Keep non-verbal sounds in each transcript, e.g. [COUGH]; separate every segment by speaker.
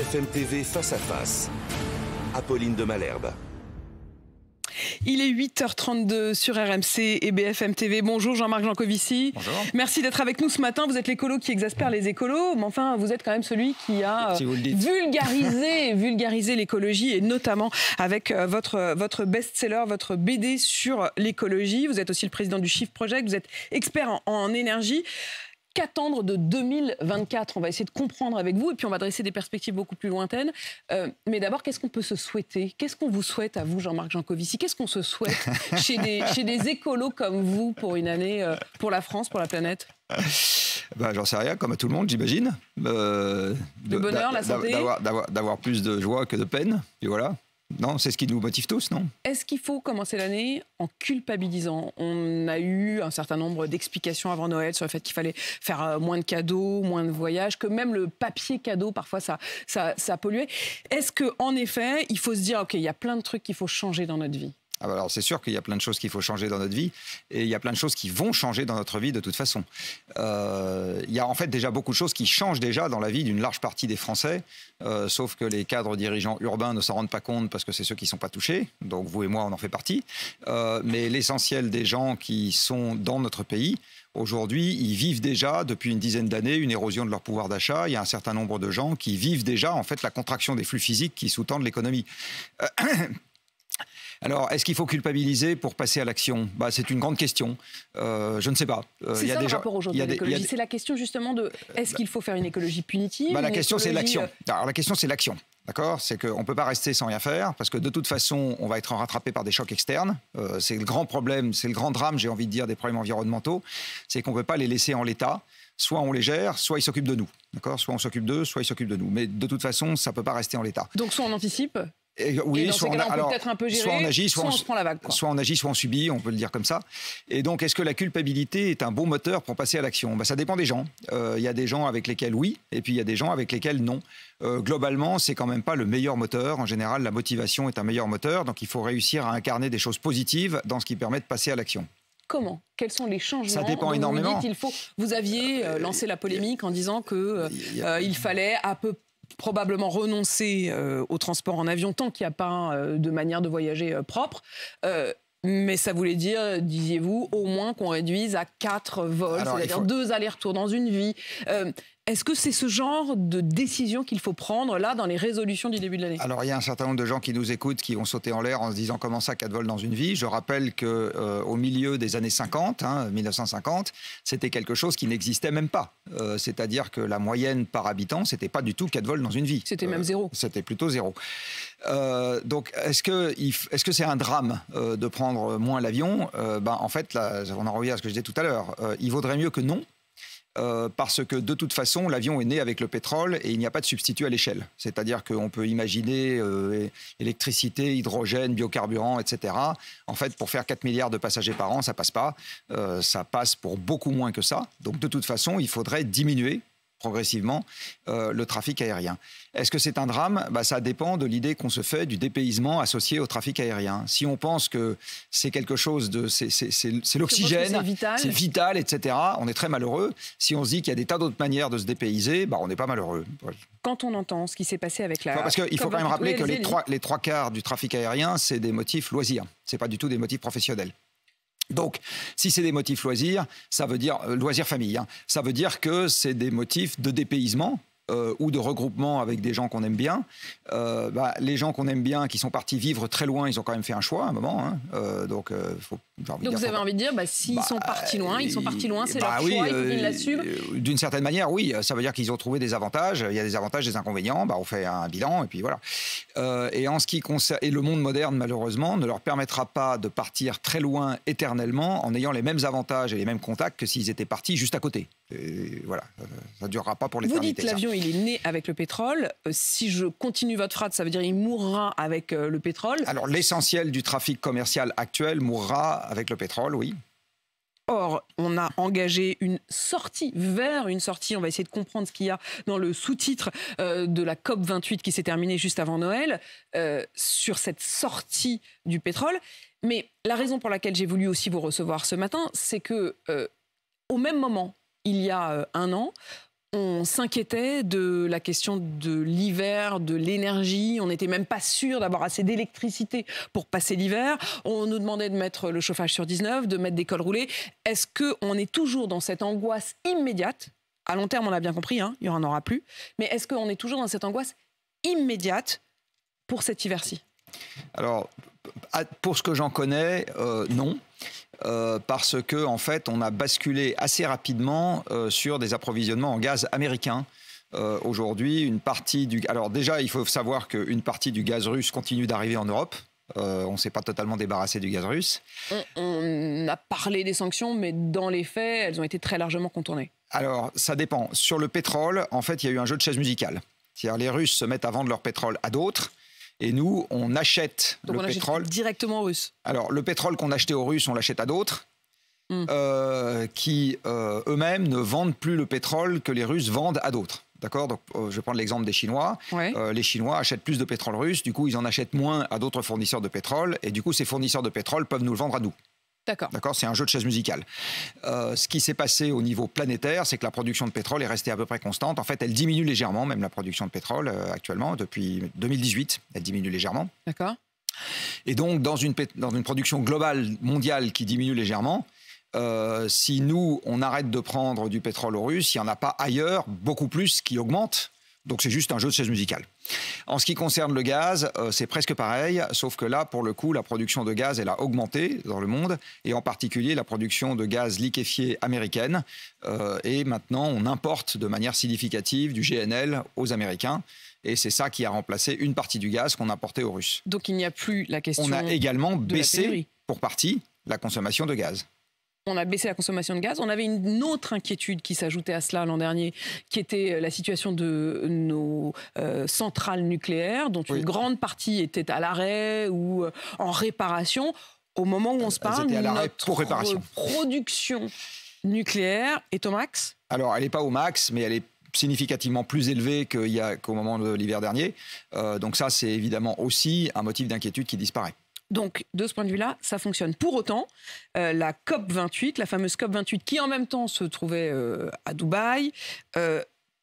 Speaker 1: BFM TV face à face. Apolline de Malherbe.
Speaker 2: Il est 8h32 sur RMC et BFM TV. Bonjour Jean-Marc Jancovici. Bonjour. Merci d'être avec nous ce matin. Vous êtes l'écolo qui exaspère les écolos, mais enfin, vous êtes quand même celui qui a euh, vulgarisé, [LAUGHS] vulgarisé l'écologie et notamment avec euh, votre, euh, votre best-seller, votre BD sur l'écologie. Vous êtes aussi le président du Chiffre Project. Vous êtes expert en énergie attendre de 2024 On va essayer de comprendre avec vous et puis on va dresser des perspectives beaucoup plus lointaines. Euh, mais d'abord, qu'est-ce qu'on peut se souhaiter Qu'est-ce qu'on vous souhaite à vous, Jean-Marc Jancovici Qu'est-ce qu'on se souhaite
Speaker 1: [LAUGHS] chez, des, chez
Speaker 2: des écolos comme vous pour une année, euh, pour la France, pour la planète
Speaker 1: ben, J'en sais rien, comme à tout le monde, j'imagine. Euh, le bonheur, la santé. D'avoir plus de joie que de peine, et voilà. Non, c'est ce qui nous motive tous, non
Speaker 2: Est-ce qu'il faut commencer l'année en culpabilisant On a eu un certain nombre d'explications avant Noël sur le fait qu'il fallait faire euh, moins de cadeaux, moins de voyages, que même le papier cadeau, parfois, ça, ça, ça polluait. Est-ce qu'en effet, il faut se dire, OK, il y a plein de trucs qu'il faut changer dans notre vie
Speaker 1: ah bah alors c'est sûr qu'il y a plein de choses qu'il faut changer dans notre vie et il y a plein de choses qui vont changer dans notre vie de toute façon. Euh, il y a en fait déjà beaucoup de choses qui changent déjà dans la vie d'une large partie des Français, euh, sauf que les cadres dirigeants urbains ne s'en rendent pas compte parce que c'est ceux qui ne sont pas touchés, donc vous et moi on en fait partie. Euh, mais l'essentiel des gens qui sont dans notre pays, Aujourd'hui, ils vivent déjà, depuis une dizaine d'années, une érosion de leur pouvoir d'achat. Il y a un certain nombre de gens qui vivent déjà, en fait, la contraction des flux physiques qui sous-tendent l'économie. Alors, est-ce qu'il faut culpabiliser pour passer à l'action bah, C'est une grande question. Euh, je ne sais pas. Euh, c'est ça le rapport aujourd'hui à l'écologie. C'est
Speaker 2: la question justement de est-ce qu'il faut faire une écologie punitive bah, la, question, c'est l'action.
Speaker 1: Euh, la question, c'est l'action. D'accord C'est qu'on ne peut pas rester sans rien faire, parce que de toute façon, on va être rattrapé par des chocs externes. c'est le grand problème, c'est le grand drame, j'ai envie de dire, des problèmes environnementaux. C'est qu'on ne peut pas les laisser en l'état. Soit on les gère, soit ils s'occupent de nous. D'accord Soit on s'occupe d'eux, soit ils s'occupent de nous. Mais de toute façon, ça ne peut pas rester en l'état. Donc
Speaker 2: soit on anticipe,
Speaker 1: oui, soit on, peut peut-être un peu gérer, soit on agit, soit, on, la vague. Soit on agit, soit on subit, on peut le dire comme ça. Et donc, est-ce que la culpabilité est un bon moteur pour passer à l'action ben, Ça dépend des gens. Euh, il y a des gens avec lesquels oui, et puis il y a des gens avec lesquels non. Euh, globalement, c'est quand même pas le meilleur moteur. En général, la motivation est un meilleur moteur, donc il faut réussir à incarner des choses positives dans ce qui permet de passer à l'action
Speaker 2: comment Quels sont les changements Ça dépend énormément. Vous, il faut... vous aviez euh, lancé la euh, polémique en disant qu'il fallait à peu près probablement renoncer euh, au transport en avion tant qu'il n'y a pas euh, de manière de voyager euh, propre. Mais ça voulait dire, disiez-vous, au moins qu'on réduise à 4 vols, c'est-à-dire deux allers-retours dans une vie. Est-ce que c'est ce genre de décision qu'il faut prendre là dans les résolutions du début de l'année
Speaker 1: Alors il y a un certain nombre de gens qui nous écoutent qui ont sauté en l'air en se disant comment ça quatre vols dans une vie. Je rappelle que euh, au milieu des années 50, 1950, hein, c'était quelque chose qui n'existait même pas. Euh, c'est-à-dire que la moyenne par habitant, c'était pas du tout quatre vols dans une vie. C'était même euh, zéro. C'était plutôt zéro. donc est-ce que est-ce que c'est un drame de prendre moins l'avion ben, en fait là, on en revient à ce que je disais tout à l'heure. il vaudrait mieux que non euh, parce que de toute façon, l'avion est né avec le pétrole et il n'y a pas de substitut à l'échelle. C'est-à-dire qu'on peut imaginer euh, électricité, hydrogène, biocarburant, etc. En fait, pour faire 4 milliards de passagers par an, ça passe pas. Euh, ça passe pour beaucoup moins que ça. Donc de toute façon, il faudrait diminuer progressivement euh, le trafic aérien. Est-ce que c'est un drame bah, Ça dépend de l'idée qu'on se fait du dépaysement associé au trafic aérien. Si on pense que c'est quelque chose de... C'est l'oxygène, c'est vital. etc., on est très malheureux. Si on se dit qu'il y a des tas d'autres manières de se dépayser, bah, on n'est pas malheureux.
Speaker 2: Quand on entend ce qui s'est passé avec la... parce qu'il faut quand même rappeler que les trois, les
Speaker 1: trois quarts du trafic aérien, c'est des motifs loisirs. Ce n'est pas du tout des motifs professionnels. Donc, si c'est des motifs loisirs, ça veut dire euh, loisirs famille. Hein, ça veut dire que c'est des motifs de dépaysement euh, ou de regroupement avec des gens qu'on aime bien, euh, bah, les gens qu'on aime bien, qui sont partis vivre très loin, ils ont quand même fait un choix à un moment. Hein. Euh, donc, vous avez
Speaker 2: envie de dire, bah, s'ils bah, sont partis loin, ils sont partis loin, c'est leur choix, ils l'assument
Speaker 1: D'une certaine manière, oui. Ça veut dire qu'ils ont trouvé des avantages. Il y a des avantages, des inconvénients. on fait un bilan et puis voilà. et en ce qui concerne et le monde moderne, malheureusement, ne leur permettra pas de partir très loin éternellement en ayant les mêmes avantages et les mêmes contacts que s'ils étaient partis juste à côté. Et voilà, euh, ça ne durera pas pour les. Vous dites que l'avion,
Speaker 2: il est né avec le pétrole. Euh, si je continue votre phrase, ça veut dire qu'il mourra avec euh, le pétrole. Alors
Speaker 1: l'essentiel du trafic commercial actuel mourra avec le pétrole, oui.
Speaker 2: Or, on a engagé une sortie vers une sortie. On va essayer de comprendre ce qu'il y a dans le sous-titre de la COP 28 qui s'est terminée juste avant Noël sur cette sortie du pétrole. Mais la raison pour laquelle j'ai voulu aussi vous recevoir ce matin, c'est que au même moment il y a euh, un an, on s'inquiétait de la question de l'hiver, de l'énergie. On n'était même pas sûr d'avoir assez d'électricité pour passer l'hiver. On nous demandait de mettre le chauffage sur 19, de mettre des cols roulés. Est-ce qu'on est toujours dans cette angoisse immédiate À long terme, on a bien compris, hein, il n'y en aura plus. Mais est-ce qu'on est toujours dans cette angoisse immédiate pour cet hiver-ci
Speaker 1: Alors, pour ce que j'en connais, euh, non. Euh, parce que en fait, on a basculé assez rapidement euh, sur des approvisionnements en gaz américain. Euh, aujourd'hui, une partie du. Alors, déjà, il faut savoir qu'une partie du gaz russe continue d'arriver en Europe. on ne s'est pas totalement débarrassé du gaz russe.
Speaker 2: On, a parlé des sanctions, mais dans les faits, elles ont été très largement contournées.
Speaker 1: Alors, ça dépend. Sur le pétrole, en fait, il y a eu un jeu de chaise musicale. C'est-à-dire, les Russes se mettent à vendre leur pétrole à d'autres. Et nous, on achète le pétrole. directement aux Russes. Alors, le pétrole qu'on achetait aux Russes, on l'achète à d'autres. Hmm. Euh, qui euh, eux-mêmes ne vendent plus le pétrole que les Russes vendent à d'autres. D'accord euh, je vais prendre l'exemple des Chinois. les Chinois achètent plus de pétrole russe, du coup, ils en achètent moins à d'autres fournisseurs de pétrole, et du coup, ces fournisseurs de pétrole peuvent nous le vendre à nous. D'accord. c'est un jeu de chaises musicale. Euh, ce qui s'est passé au niveau planétaire, c'est que la production de pétrole est restée à peu près constante. En fait, elle diminue légèrement, même la production de pétrole euh, actuellement, depuis 2018, elle diminue légèrement. D'accord. Et donc, dans une, production globale mondiale qui diminue légèrement, euh, si nous, on arrête de prendre du pétrole aux Russes, il n'y en a pas ailleurs beaucoup plus qui augmente donc c'est juste un jeu de chaises musicales. En ce qui concerne le gaz, euh, c'est presque pareil, sauf que là, pour le coup, la production de gaz, elle a augmenté dans le monde, et en particulier la production de gaz liquéfié américaine. Euh, et maintenant, on importe de manière significative du GNL aux Américains. Et c'est ça qui a remplacé une partie du gaz qu'on importait aux Russes.
Speaker 2: Donc il n'y a plus la question. On a également baissé,
Speaker 1: pour partie, la consommation de gaz.
Speaker 2: On a baissé la consommation de gaz. On avait une autre inquiétude qui s'ajoutait à cela l'an dernier, qui était euh, la situation de euh, nos euh, centrales nucléaires, dont une grande partie était à l'arrêt ou en réparation. Au moment où on se parle, notre production nucléaire est au
Speaker 1: max Alors, elle n'est pas au max, mais elle est significativement plus élevée qu'il y qu'au moment de l'hiver dernier. donc ça, c'est évidemment aussi un motif d'inquiétude qui disparaît.
Speaker 2: Donc, de ce point de vue-là, ça fonctionne. Pour autant, euh, la COP 28, la fameuse COP 28, qui en même temps se trouvait euh, à Dubaï, euh,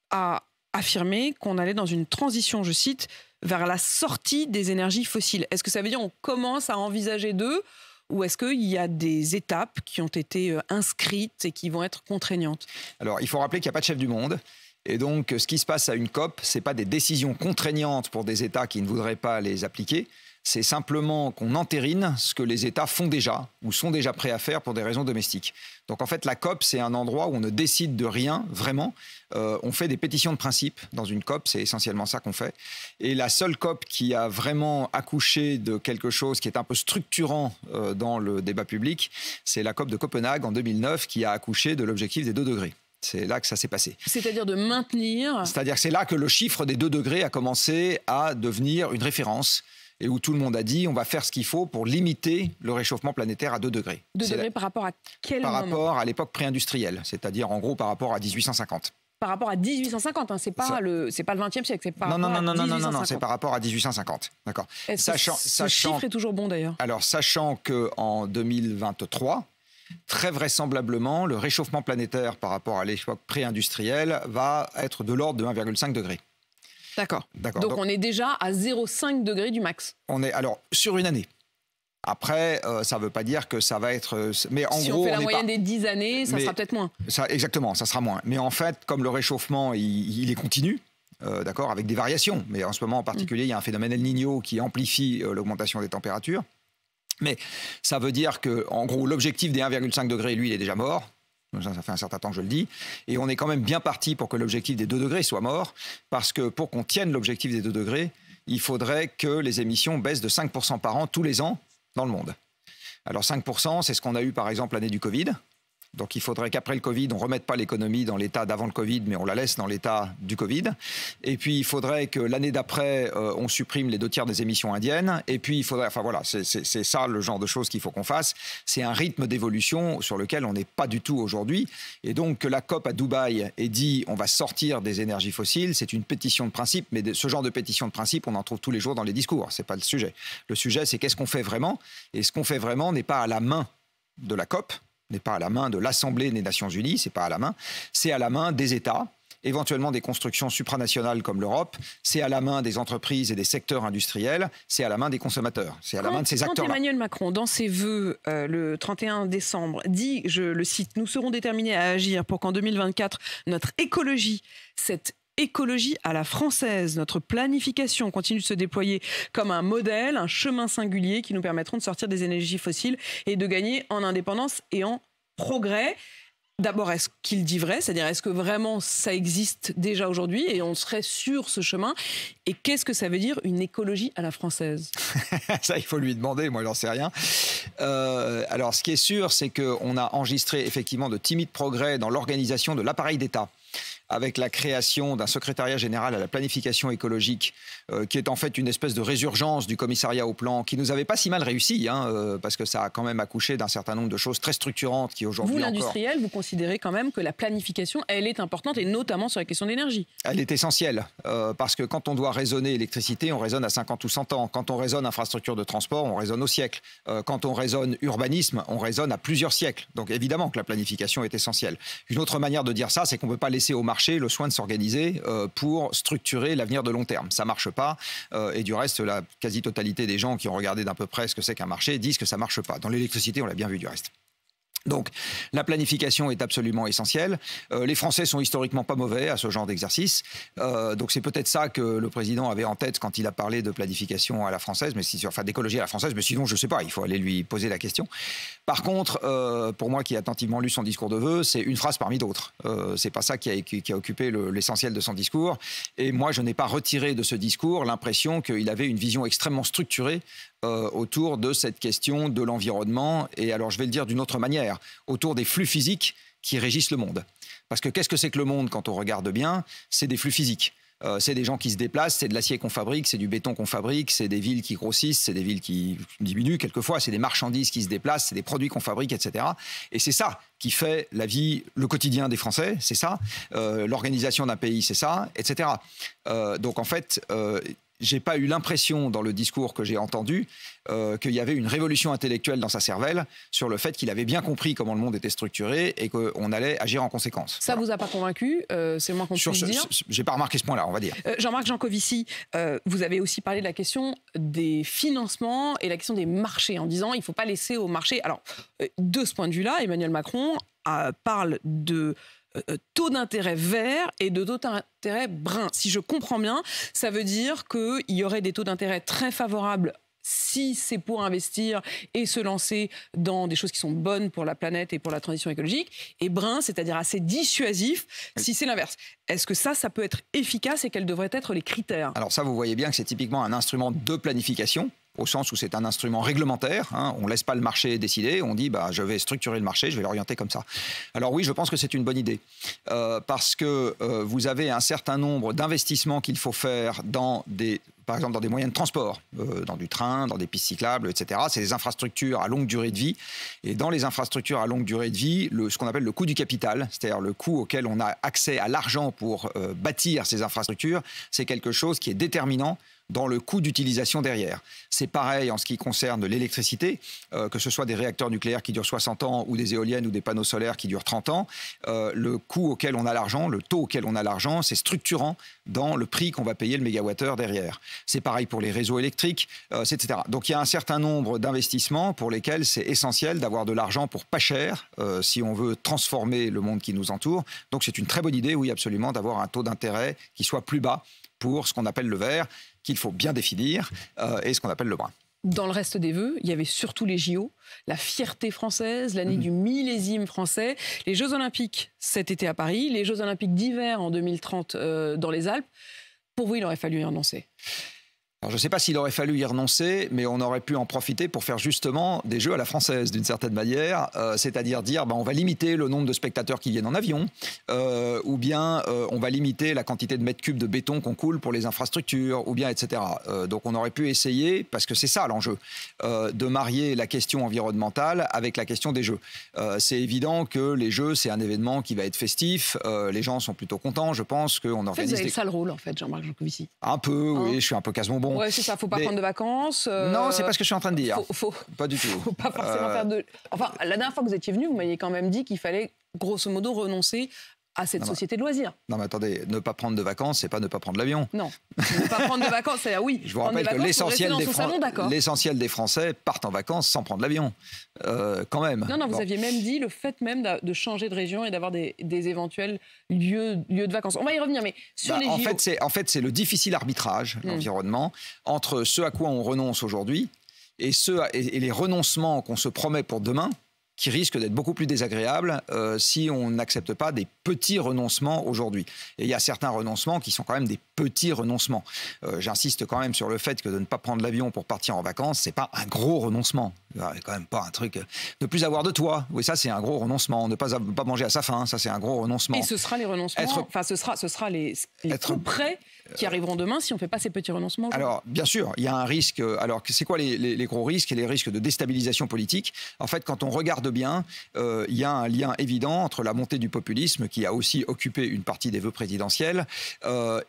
Speaker 2: a affirmé qu'on allait dans une transition, je cite, vers la sortie des énergies fossiles. Est-ce que ça veut dire qu'on commence à envisager d'eux ou est-ce qu'il y a des étapes qui ont été inscrites et qui vont être contraignantes
Speaker 1: Alors, il faut rappeler qu'il n'y a pas de chef du monde. Et donc, ce qui se passe à une COP, ce n'est pas des décisions contraignantes pour des États qui ne voudraient pas les appliquer c'est simplement qu'on entérine ce que les États font déjà ou sont déjà prêts à faire pour des raisons domestiques. Donc en fait, la COP, c'est un endroit où on ne décide de rien vraiment. Euh, on fait des pétitions de principe dans une COP, c'est essentiellement ça qu'on fait. Et la seule COP qui a vraiment accouché de quelque chose qui est un peu structurant euh, dans le débat public, c'est la COP de Copenhague en 2009 qui a accouché de l'objectif des 2 degrés. C'est là que ça s'est passé.
Speaker 2: C'est-à-dire de maintenir.
Speaker 1: C'est-à-dire c'est là que le chiffre des 2 degrés a commencé à devenir une référence et où tout le monde a dit on va faire ce qu'il faut pour limiter le réchauffement planétaire à 2 degrés. 2 degrés
Speaker 2: par rapport à quel Par rapport
Speaker 1: à l'époque pré-industrielle, c'est-à-dire en gros par rapport à 1850
Speaker 2: par rapport à 1850, hein, c'est pas le c'est pas le 20e siècle, c'est pas non non non non, non non non non c'est par
Speaker 1: rapport à 1850, d'accord. Sachant ce chiffre est toujours bon d'ailleurs. Alors sachant que en 2023, très vraisemblablement, le réchauffement planétaire par rapport à l'époque pré-industrielle va être de l'ordre de 1,5 degré.
Speaker 2: D'accord. Donc, on est déjà à 0,5 degré du max.
Speaker 1: On est alors sur une année. Après, euh, ça ne veut pas dire que ça va être. Euh, mais en si on fait la moyenne
Speaker 2: des 10 années, ça sera peut-être moins.
Speaker 1: Ça, exactement, ça sera moins. Mais en fait, comme le réchauffement, il, est continu, euh, d'accord, avec des variations. Mais en ce moment en mm. particulier, il y a un phénomène El Niño qui amplifie l'augmentation des températures. Mais ça veut dire que, en gros, l'objectif des 1,5 degrés, lui, il est déjà mort ça fait un certain temps que je le dis, et on est quand même bien parti pour que l'objectif des 2 degrés soit mort, parce que pour qu'on tienne l'objectif des 2 degrés, il faudrait que les émissions baissent de 5% par an tous les ans dans le monde. Alors 5%, c'est ce qu'on a eu par exemple l'année du Covid. Donc il faudrait qu'après le Covid, on ne remette pas l'économie dans l'état d'avant le Covid, mais on la laisse dans l'état du Covid. Et puis il faudrait que l'année d'après, euh, on supprime les deux tiers des émissions indiennes. Et puis il faudrait, enfin voilà, c'est ça le genre de choses qu'il faut qu'on fasse. C'est un rythme d'évolution sur lequel on n'est pas du tout aujourd'hui. Et donc que la COP à Dubaï ait dit on va sortir des énergies fossiles, c'est une pétition de principe. Mais de, ce genre de pétition de principe, on en trouve tous les jours dans les discours. ce n'est pas le sujet. Le sujet, c'est qu'est-ce qu'on fait vraiment. Et ce qu'on fait vraiment n'est pas à la main de la COP n'est pas à la main de l'Assemblée des Nations Unies, c'est pas à la main, c'est à la main des États, éventuellement des constructions supranationales comme l'Europe, c'est à la main des entreprises et des secteurs industriels, c'est à la main des consommateurs, c'est à la main de ces acteurs. Quand Emmanuel
Speaker 2: Macron, dans ses vœux euh, le 31 décembre, dit, je le cite, nous serons déterminés à agir pour qu'en 2024, notre écologie, cette écologie à la française. Notre planification continue de se déployer comme un modèle, un chemin singulier qui nous permettront de sortir des énergies fossiles et de gagner en indépendance et en progrès. D'abord, est-ce qu'il dit vrai C'est-à-dire, est-ce que vraiment ça existe déjà aujourd'hui et on serait sur ce chemin Et qu'est-ce que ça veut dire une écologie à la française
Speaker 1: [LAUGHS] Ça, il faut lui demander, moi, j'en sais rien. Euh, alors, ce qui est sûr, c'est qu'on a enregistré effectivement de timides progrès dans l'organisation de l'appareil d'État avec la création d'un secrétariat général à la planification écologique, euh, qui est en fait une espèce de résurgence du commissariat au plan, qui nous avait pas si mal réussi, hein, euh, parce que ça a quand même accouché d'un certain nombre de choses très structurantes qui aujourd'hui. Vous, l'industriel,
Speaker 2: vous considérez quand même que la planification, elle est importante, et notamment sur la question d'énergie.
Speaker 1: Elle est essentielle, euh, parce que quand on doit raisonner électricité, on raisonne à 50 ou 100 ans. Quand on raisonne infrastructure de transport, on raisonne au siècle. quand on raisonne urbanisme, on raisonne à plusieurs siècles. Donc évidemment que la planification est essentielle. Une autre manière de dire ça, c'est qu'on ne peut pas laisser au marché le soin de s'organiser euh, pour structurer l'avenir de long terme. Ça marche pas. Euh, et du reste, la quasi-totalité des gens qui ont regardé d'un peu près ce que c'est qu'un marché disent que ça marche pas. Dans l'électricité, on l'a bien vu du reste. Donc, la planification est absolument essentielle. Euh, les Français sont historiquement pas mauvais à ce genre d'exercice. Euh, donc, c'est peut-être ça que le président avait en tête quand il a parlé de planification à la française, mais si, enfin d'écologie à la française. Mais sinon, je ne sais pas. Il faut aller lui poser la question. Par contre, euh, pour moi qui ai attentivement lu son discours de vœux, c'est une phrase parmi d'autres. c'est pas ça qui a, occupé l'essentiel de son discours. Et moi, je n'ai pas retiré de ce discours l'impression qu'il avait une vision extrêmement structurée euh, autour de cette question de l'environnement, et alors je vais le dire d'une autre manière, autour des flux physiques qui régissent le monde. Parce que qu'est-ce que c'est que le monde quand on regarde bien C'est des flux physiques. Euh, c'est des gens qui se déplacent, c'est de l'acier qu'on fabrique, c'est du béton qu'on fabrique, c'est des villes qui grossissent, c'est des villes qui diminuent quelquefois, c'est des marchandises qui se déplacent, c'est des produits qu'on fabrique, etc. Et c'est ça qui fait la vie, le quotidien des Français, c'est ça. Euh, l'organisation d'un pays, c'est ça, etc. donc en fait, j'ai pas eu l'impression dans le discours que j'ai entendu euh, qu'il y avait une révolution intellectuelle dans sa cervelle sur le fait qu'il avait bien compris comment le monde était structuré et qu'on allait agir en conséquence. Ça vous
Speaker 2: a pas convaincu euh, C'est moi moins qu'on puisse dire.
Speaker 1: J'ai pas remarqué ce point-là, on va dire. Euh,
Speaker 2: Jean-Marc Jancovici, euh, vous avez aussi parlé de la question des financements et la question des marchés en disant il faut pas laisser au marché. Alors de ce point de vue-là, Emmanuel Macron parle de euh, euh, taux d'intérêt vert et de taux d'intérêt brun. Si je comprends bien, ça veut dire qu'il y aurait des taux d'intérêt très favorables si c'est pour investir et se lancer dans des choses qui sont bonnes pour la planète et pour la transition écologique, et brun, c'est-à-dire assez dissuasif, si c'est l'inverse. Est-ce que ça, ça peut être efficace et quels devraient être les critères
Speaker 1: Alors ça, vous voyez bien que c'est typiquement un instrument de planification au sens où c'est un instrument réglementaire. Hein, on ne laisse pas le marché décider, on dit bah, je vais structurer le marché, je vais l'orienter comme ça. Alors oui, je pense que c'est une bonne idée, euh, parce que euh, vous avez un certain nombre d'investissements qu'il faut faire dans des par exemple dans des moyens de transport, euh, dans du train, dans des pistes cyclables, etc. C'est des infrastructures à longue durée de vie. Et dans les infrastructures à longue durée de vie, le, ce qu'on appelle le coût du capital, c'est-à-dire le coût auquel on a accès à l'argent pour bâtir ces infrastructures, c'est quelque chose qui est déterminant dans le coût d'utilisation derrière. C'est pareil en ce qui concerne l'électricité, euh, que ce soit des réacteurs nucléaires qui durent 60 ans ou des éoliennes ou des panneaux solaires qui durent 30 ans. Euh, le coût auquel on a l'argent, le taux auquel on a l'argent, c'est structurant dans le prix qu'on va payer le mégawattheure derrière. C'est pareil pour les réseaux électriques, euh, etc. Donc il y a un certain nombre d'investissements pour lesquels c'est essentiel d'avoir de l'argent pour pas cher si on veut transformer le monde qui nous entoure. Donc c'est une très bonne idée, oui, absolument, d'avoir un taux d'intérêt qui soit plus bas pour ce qu'on appelle le vert qu'il faut bien définir euh, et ce qu'on appelle le bras.
Speaker 2: Dans le reste des vœux, il y avait surtout les JO, la fierté française, l'année mhm. du millésime français, les Jeux Olympiques cet été à Paris, les Jeux Olympiques d'hiver en 2030 euh, dans les Alpes. Pour vous, il aurait fallu y annoncer.
Speaker 1: Alors, je ne sais pas s'il aurait fallu y renoncer, mais on aurait pu en profiter pour faire justement des jeux à la française, d'une certaine manière, euh, c'est-à-dire dire ben, on va limiter le nombre de spectateurs qui viennent en avion, euh, ou bien euh, on va limiter la quantité de mètres cubes de béton qu'on coule pour les infrastructures, ou bien etc. donc on aurait pu essayer, parce que c'est ça l'enjeu, de marier la question environnementale avec la question des jeux. c'est évident que les jeux, c'est un événement qui va être festif, les gens sont plutôt contents, je pense qu'on organise... vous avez le sale
Speaker 2: rôle, en fait, Jean-Marc Jancovici.
Speaker 1: Un peu, oui, hein je suis un peu casse-bonbon Ouais, c'est ça, faut pas prendre de
Speaker 2: vacances. Euh, non, c'est pas ce que
Speaker 1: je suis en train de dire. Faut, Pas du [LAUGHS] tout. faut pas forcément euh, faire de.
Speaker 2: Enfin, la dernière fois que vous étiez venu, vous m'aviez quand même dit qu'il fallait grosso modo renoncer à cette société de loisirs.
Speaker 1: Non mais attendez, ne pas prendre de vacances, c'est pas ne pas prendre l'avion.
Speaker 2: Non, ne pas prendre de vacances, c'est ah oui. Je vous rappelle que
Speaker 1: l'essentiel des, des Français partent en vacances sans prendre l'avion, euh, quand même. Non, non, vous aviez même
Speaker 2: dit le fait même de changer de région et d'avoir des, éventuels
Speaker 1: lieux, de vacances. On va
Speaker 2: y revenir, mais sur bah, les en Fait,
Speaker 1: c'est, en fait, c'est le difficile arbitrage, hmm. l'environnement, entre ce à quoi on renonce aujourd'hui et, et les renoncements qu'on se promet pour demain qui risque d'être beaucoup plus désagréable euh, si on n'accepte pas des petits renoncements aujourd'hui. Et il y a certains renoncements qui sont quand même des petits renoncements. Euh, j'insiste quand même sur le fait que de ne pas prendre l'avion pour partir en vacances, n'est pas un gros renoncement. Ah, quand même pas un truc. Euh, ne plus avoir de toi. oui, ça c'est un gros renoncement. Ne pas, pas manger à sa faim, ça c'est un gros renoncement. Et ce
Speaker 2: sera les renoncements. Enfin, ce sera, ce sera les, être... prêts qui arriveront euh, demain si on ne fait pas ces petits renoncements.
Speaker 1: Alors, bien sûr, il y a un risque. Euh, alors, c'est quoi les, les, gros risques et les risques de déstabilisation politique En fait, quand on regarde bien, il y a un lien évident entre la montée du populisme, qui a aussi occupé une partie des vœux présidentiels,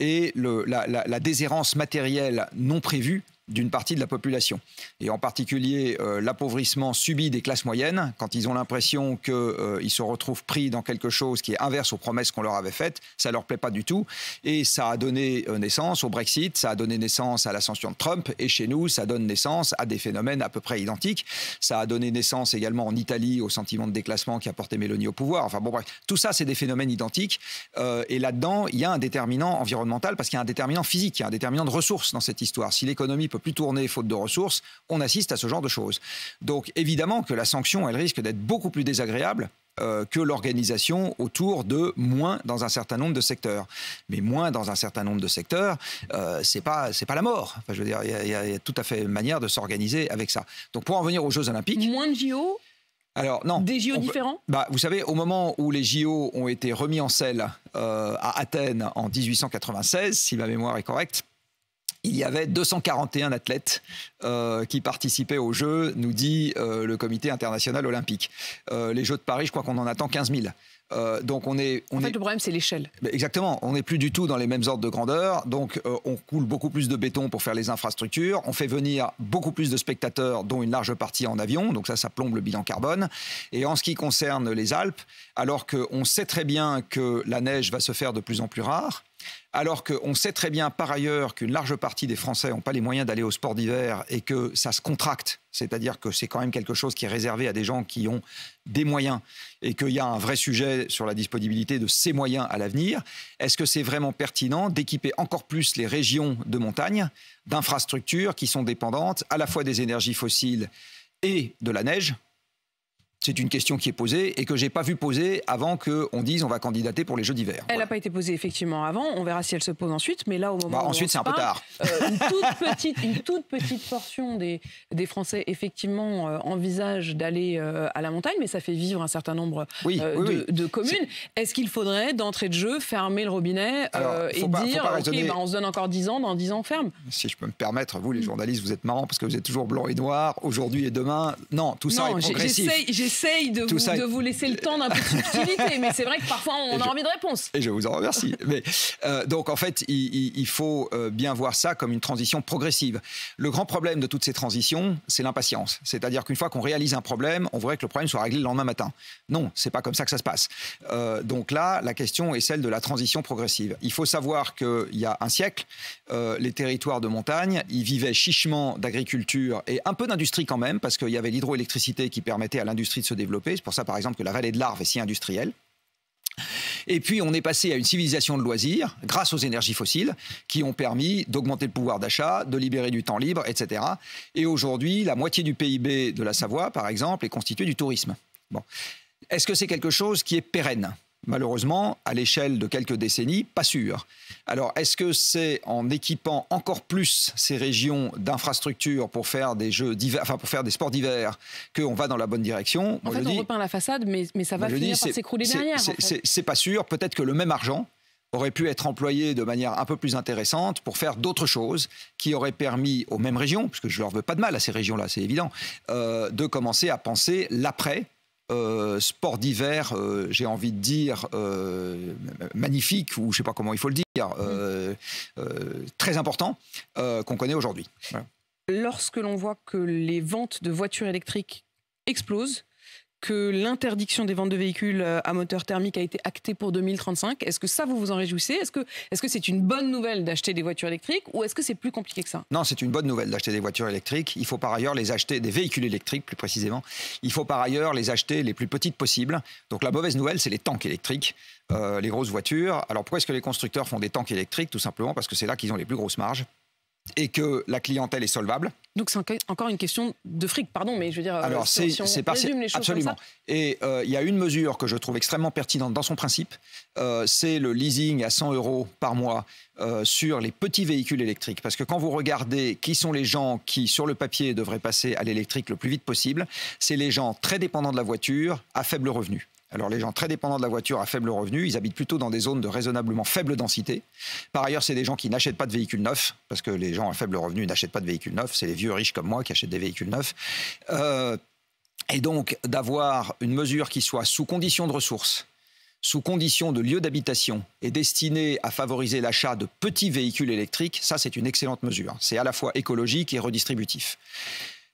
Speaker 1: et la, la, la déshérence matérielle non prévue d'une partie de la population. Et en particulier euh, l'appauvrissement subi des classes moyennes, quand ils ont l'impression qu'ils euh, se retrouvent pris dans quelque chose qui est inverse aux promesses qu'on leur avait faites, ça ne leur plaît pas du tout. Et ça a donné euh, naissance au Brexit, ça a donné naissance à l'ascension de Trump, et chez nous, ça donne naissance à des phénomènes à peu près identiques. Ça a donné naissance également en Italie au sentiment de déclassement qui a porté Mélanie au pouvoir. Enfin bon, bref, tout ça, c'est des phénomènes identiques. et là-dedans, il y a un déterminant environnemental, parce qu'il y a un déterminant physique, il y a un déterminant de ressources dans cette histoire. Si l'économie peut plus tourner faute de ressources, on assiste à ce genre de choses. Donc évidemment que la sanction, elle risque d'être beaucoup plus désagréable euh, que l'organisation autour de moins dans un certain nombre de secteurs. Mais moins dans un certain nombre de secteurs, euh, c'est pas c'est pas la mort. je veux dire, il y, a tout à fait une manière de s'organiser avec ça. Donc pour en venir aux Jeux Olympiques, moins de JO. Alors non. Des JO différents. Bah, vous savez, au moment où les JO ont été remis en selle euh, à Athènes en 1896, si ma mémoire est correcte il y avait 241 athlètes euh, qui participaient aux Jeux, nous dit euh, le Comité international olympique. Euh, les Jeux de Paris, je crois qu'on en attend 15 000. donc on est. en fait, le problème, c'est l'échelle. exactement. On n'est plus du tout dans les mêmes ordres de grandeur. Donc, on coule beaucoup plus de béton pour faire les infrastructures. On fait venir beaucoup plus de spectateurs, dont une large partie en avion. Donc, ça, ça plombe le bilan carbone. Et en ce qui concerne les Alpes, alors qu'on sait très bien que la neige va se faire de plus en plus rare, alors qu'on sait très bien par ailleurs qu'une large partie des Français n'ont pas les moyens d'aller au sport d'hiver et que ça se contracte, c'est-à-dire que c'est quand même quelque chose qui est réservé à des gens qui ont des moyens et qu'il y a un vrai sujet sur la disponibilité de ces moyens à l'avenir, est-ce que c'est vraiment pertinent d'équiper encore plus les régions de montagne d'infrastructures qui sont dépendantes à la fois des énergies fossiles et de la neige c'est une question qui est posée et que j'ai pas vu poser avant qu'on dise on va candidater pour les Jeux d'hiver.
Speaker 2: Elle n'a pas été posée effectivement avant. On verra si elle se pose ensuite, mais là au moment bah, où ensuite c'est un peu tard. Euh, [LAUGHS] une, toute petite, portion des, des Français effectivement euh, envisagent d'aller euh, à la montagne, mais ça fait vivre un certain nombre de, communes. Est-ce qu'il faudrait d'entrée de jeu fermer le robinet et dire ok bah, on se donne encore 10 ans, dans 10 ans ferme
Speaker 1: Si je peux me permettre, vous les mm. journalistes vous êtes marrants parce que vous êtes toujours blanc et noir aujourd'hui et demain. Non, tout ça est progressif
Speaker 2: j'essaye de, vous, de vous laisser le temps d'un peu de subtilité, mais c'est vrai que parfois on a envie de réponse.
Speaker 1: Et je vous en remercie. [LAUGHS] Euh, donc en fait, il, faut euh, bien voir ça comme une transition progressive. Le grand problème de toutes ces transitions, c'est l'impatience. C'est-à-dire qu'une fois qu'on réalise un problème, on voudrait que le problème soit réglé le lendemain matin. Non, c'est pas comme ça que ça se passe. Euh, donc là, la question est celle de la transition progressive. Il faut savoir qu'il y a un siècle, les territoires de montagne, ils vivaient chichement d'agriculture et un peu d'industrie quand même, parce qu'il y avait l'hydroélectricité qui permettait à l'industrie de se développer. C'est pour ça, par exemple, que la vallée de l'Arve est si industrielle. Et puis, on est passé à une civilisation de loisirs grâce aux énergies fossiles qui ont permis d'augmenter le pouvoir d'achat, de libérer du temps libre, etc. Et aujourd'hui, la moitié du PIB de la Savoie, par exemple, est constituée du tourisme. Bon. Est-ce que c'est quelque chose qui est pérenne malheureusement, à l'échelle de quelques décennies, pas sûr. Alors, est-ce que c'est en équipant encore plus ces régions d'infrastructures pour faire des jeux pour faire des sports d'hiver, qu'on va dans la bonne direction En fait, on repeint
Speaker 2: la façade, mais, ça va finir par s'écrouler derrière.
Speaker 1: C'est pas sûr. Peut-être que le même argent, aurait pu être employé de manière un peu plus intéressante pour faire d'autres choses qui auraient permis aux mêmes régions, puisque je ne leur veux pas de mal à ces régions-là, c'est évident, euh, de commencer à penser l'après euh, sport d'hiver, euh, j'ai envie de dire, euh, magnifique, ou je ne sais pas comment il faut le dire, très important, qu'on connaît aujourd'hui.
Speaker 2: Lorsque l'on voit que les ventes de voitures électriques explosent, que l'interdiction des ventes de véhicules euh, à moteur thermique a été actée pour 2035. Est-ce que ça, vous vous en réjouissez Est-ce que c'est -ce c'est une bonne nouvelle d'acheter des voitures électriques ou est-ce que c'est plus compliqué que ça
Speaker 1: Non, c'est une bonne nouvelle d'acheter des voitures électriques. Il faut par ailleurs les acheter, des véhicules électriques plus précisément. Il faut par ailleurs les acheter les plus petites possibles. Donc la mauvaise nouvelle, c'est les tanks électriques. Euh, les grosses voitures. Alors pourquoi est-ce que les constructeurs font des tanks électriques Tout simplement parce que c'est là qu'ils ont les plus grosses marges et que la clientèle est solvable. Donc c'est encore une question de fric, pardon, mais je veux dire. Euh, Alors c'est c'est c'est absolument. Comme ça. Et euh, il y a une mesure que je trouve extrêmement pertinente dans son principe, euh, c'est le leasing à 100 euros par mois sur les petits véhicules électriques. Parce que quand vous regardez qui sont les gens qui sur le papier devraient passer à l'électrique le plus vite possible, c'est les gens très dépendants de la voiture à faible revenu. Alors les gens très dépendants de la voiture à faible revenu, ils habitent plutôt dans des zones de raisonnablement faible densité. Par ailleurs, c'est des gens qui n'achètent pas de véhicules neufs, parce que les gens à faible revenu n'achètent pas de véhicules neufs, c'est les vieux riches comme moi qui achètent des véhicules neufs. Euh, et donc d'avoir une mesure qui soit sous condition de ressources, sous condition de lieu d'habitation et destinée à favoriser l'achat de petits véhicules électriques, ça c'est une excellente mesure. C'est à la fois écologique et redistributif.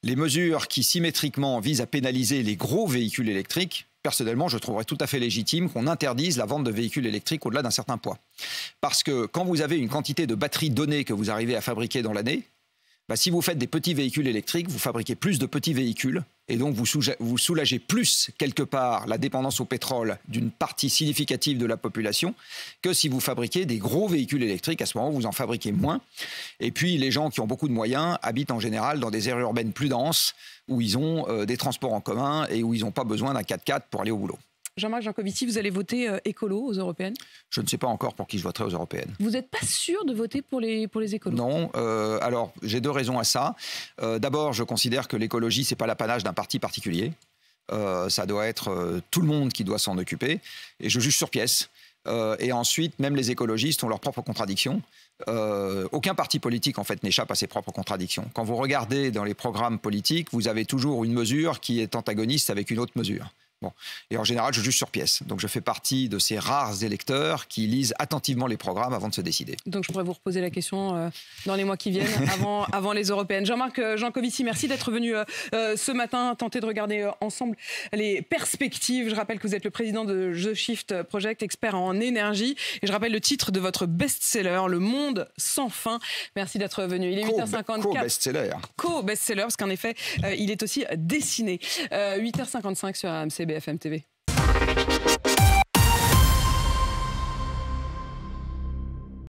Speaker 1: Les mesures qui symétriquement visent à pénaliser les gros véhicules électriques, personnellement, je trouverais tout à fait légitime qu'on interdise la vente de véhicules électriques au-delà d'un certain poids. Parce que quand vous avez une quantité de batteries données que vous arrivez à fabriquer dans l'année, bah, si vous faites des petits véhicules électriques, vous fabriquez plus de petits véhicules et donc vous soulagez, plus quelque part la dépendance au pétrole d'une partie significative de la population que si vous fabriquez des gros véhicules électriques. À ce moment, vous en fabriquez moins. Et puis, les gens qui ont beaucoup de moyens habitent en général dans des aires urbaines plus denses où ils ont euh, des transports en commun et où ils n'ont pas besoin d'un 4x4 pour aller au boulot. Jean-Marc Jancovici, vous allez voter euh, écolo aux européennes Je ne sais pas encore pour qui je voterai aux européennes.
Speaker 2: Vous n'êtes pas sûr de voter pour les, pour les Non.
Speaker 1: Euh, alors, j'ai deux raisons à ça. Euh, d'abord, je considère que l'écologie, ce n'est pas l'apanage d'un parti particulier. ça doit être tout le monde qui doit s'en occuper. Et je juge sur pièce. et ensuite, même les écologistes ont leurs propres contradictions. aucun parti politique en fait n'échappe à ses propres contradictions. Quand vous regardez dans les programmes politiques, vous avez toujours une mesure qui est antagoniste avec une autre mesure. Et en général, je juge sur pièce. Donc je fais partie de ces rares électeurs qui lisent attentivement les programmes avant de se décider.
Speaker 2: Donc je pourrais vous reposer la question euh, dans les mois qui viennent, [LAUGHS] avant, avant les européennes. Jean-Marc euh, Jancovici, merci d'être venu euh, ce matin tenter de regarder ensemble les perspectives. Je rappelle que vous êtes le président de The Shift Project, expert en énergie. Et je rappelle le titre de votre best-seller, Le Monde sans fin. Merci d'être venu. Il est 8h54. Co-best-seller. Co-best-seller, parce qu'en effet, il est aussi dessiné. 8h55 sur AMCB. FMTV. TV